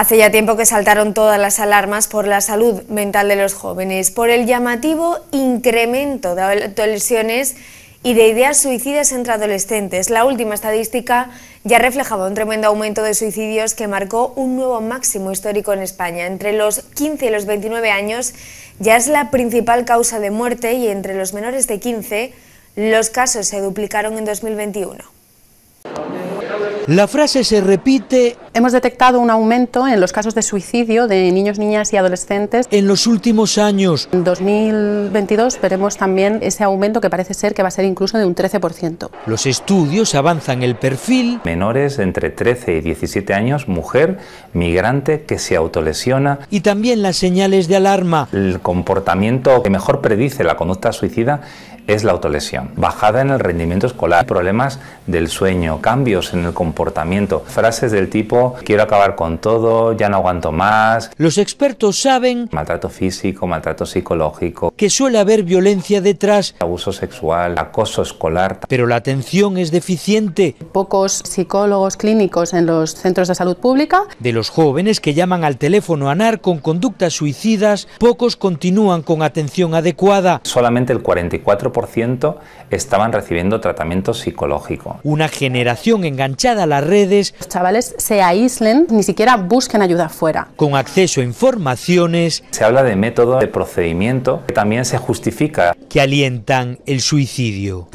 Hace ya tiempo que saltaron todas las alarmas por la salud mental de los jóvenes, por el llamativo incremento de autolesiones y de ideas suicidas entre adolescentes. La última estadística ya reflejaba un tremendo aumento de suicidios que marcó un nuevo máximo histórico en España. Entre los 15 y los 29 años ya es la principal causa de muerte y entre los menores de 15 los casos se duplicaron en 2021. La frase se repite Hemos detectado un aumento en los casos de suicidio de niños, niñas y adolescentes. En los últimos años. En 2022 veremos también ese aumento que parece ser que va a ser incluso de un 13%. Los estudios avanzan el perfil. Menores entre 13 y 17 años, mujer, migrante que se autolesiona. Y también las señales de alarma. El comportamiento que mejor predice la conducta suicida es la autolesión. Bajada en el rendimiento escolar, problemas del sueño, cambios en el comportamiento, frases del tipo quiero acabar con todo, ya no aguanto más. Los expertos saben... Maltrato físico, maltrato psicológico. Que suele haber violencia detrás. Abuso sexual, acoso escolar. Pero la atención es deficiente. Pocos psicólogos clínicos en los centros de salud pública. De los jóvenes que llaman al teléfono ANAR con conductas suicidas, pocos continúan con atención adecuada. Solamente el 44% estaban recibiendo tratamiento psicológico. Una generación enganchada a las redes. Los chavales se aíslan Island ni siquiera busquen ayuda fuera. Con acceso a informaciones... Se habla de métodos, de procedimiento, que también se justifica. Que alientan el suicidio.